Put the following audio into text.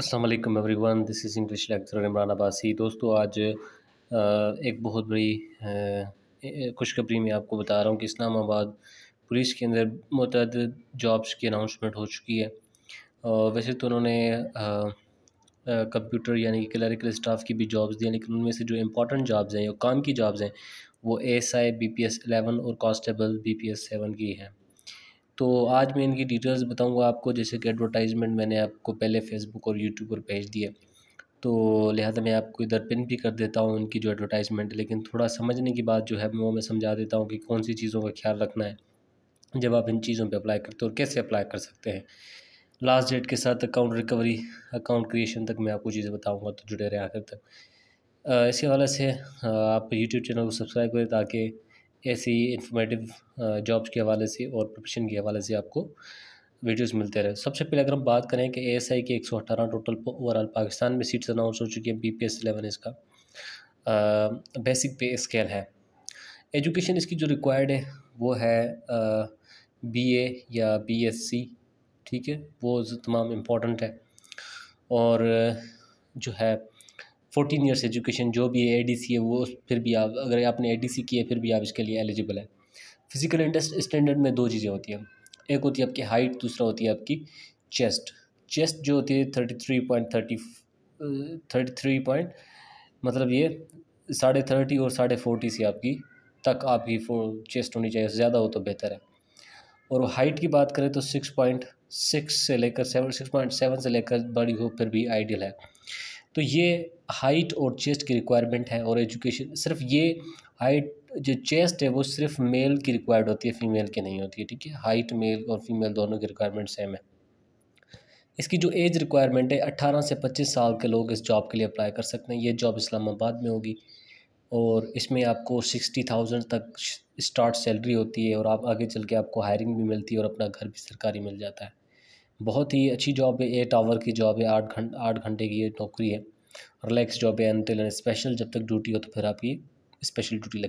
Aslam everyone this is English lecture Imran Abbasi दोस्तों आज एक बहुत बड़ी खुशखबरी मैं आपको बता रहा हूँ कि इस्लामाबाद पुलिस के अंदर मतद जॉब्स की अनाउंसमेंट हो चुकी है वैसे तो उन्होंने कंप्यूटर यानी कि क्लरिकल स्टाफ की भी जॉब्स दी हैं लेकिन उनमें से जो इम्पोर्टेंट जॉब्स हैं या काम की जॉब्स हैं वो S I B P S eleven और constable B P S seven की हैं तो आज मैं इनकी डिटेल्स बताऊंगा आपको जैसे कि एडवर्टाइजमेंट मैंने आपको पहले फेसबुक और यूट्यूब पर भेज दिया तो लिहाजा मैं आपको इधर पिन भी कर देता हूँ उनकी जो एडवर्टाइजमेंट लेकिन थोड़ा समझने की बात जो है वो मैं समझा देता हूँ कि कौन सी चीज़ों का ख्याल रखना है जब आप इन चीज़ों पर अप्लाई करते हो और कैसे अप्लाई कर सकते हैं लास्ट डेट के साथ अकाउंट रिकवरी अकाउंट क्रिएशन तक मैं आपको चीज़ें बताऊँगा तो जुड़े रहे आखिर तक इसी हवाले से आप यूट्यूब चैनल को सब्सक्राइब करें ताकि ऐसी इन्फॉर्मेटिव जॉब्स के हवाले से और प्रोफेशन के हवाले से आपको वीडियोस मिलते रहे सबसे पहले अगर हम बात करें कि एएसआई के 118 टोटल ओवरऑल पाकिस्तान में सीट्स अनाउंस हो चुकी हैं बी पी एस एलेवन इसका आ, बेसिक पे स्केल है एजुकेशन इसकी जो रिक्वायर्ड है वो है बी ए या बी एस सी ठीक है वो तमाम इम्पोर्टेंट है और जो है फोर्टीन ईयर्स एजुकेशन जो भी है ए है वो फिर भी आप अगर आपने ए डी सी किया फिर भी आप इसके लिए एलिजिबल है फिजिकल इंटरेस्ट स्टैंडर्ड में दो चीज़ें होती हैं एक होती है आपकी हाइट दूसरा होती है आपकी चेस्ट चेस्ट जो होती है thirty three point thirty thirty three point मतलब ये साढ़े थर्टी और साढ़े फोर्टी से आपकी तक आपकी चेस्ट होनी चाहिए ज़्यादा हो तो बेहतर है और हाइट की बात करें तो सिक्स पॉइंट सिक्स से लेकर सेवन सिक्स पॉइंट सेवन से लेकर बड़ी हो फिर भी आइडियल है तो ये हाइट और चेस्ट की रिक्वायरमेंट है और एजुकेशन सिर्फ ये हाइट जो चेस्ट है वो सिर्फ मेल की रिक्वायर्ड होती है फीमेल की नहीं होती है ठीक है हाइट मेल और फीमेल दोनों की रिक्वायरमेंट सेम है इसकी जो एज रिक्वायरमेंट है 18 से 25 साल के लोग इस जॉब के लिए अप्लाई कर सकते हैं ये जॉब इस्लामाबाद में होगी और इसमें आपको सिक्सटी थाउजेंड तक स्टार्ट सैलरी होती है और आप आगे चल के आपको हायरिंग भी मिलती है और अपना घर भी सरकारी मिल जाता है बहुत ही अच्छी जॉब है एट आवर की जॉब है आठ घंट आठ घंटे की ये नौकरी है रिलैक्स जॉब है स्पेशल जब तक ड्यूटी हो तो फिर आपकी स्पेशल ड्यूटी लगा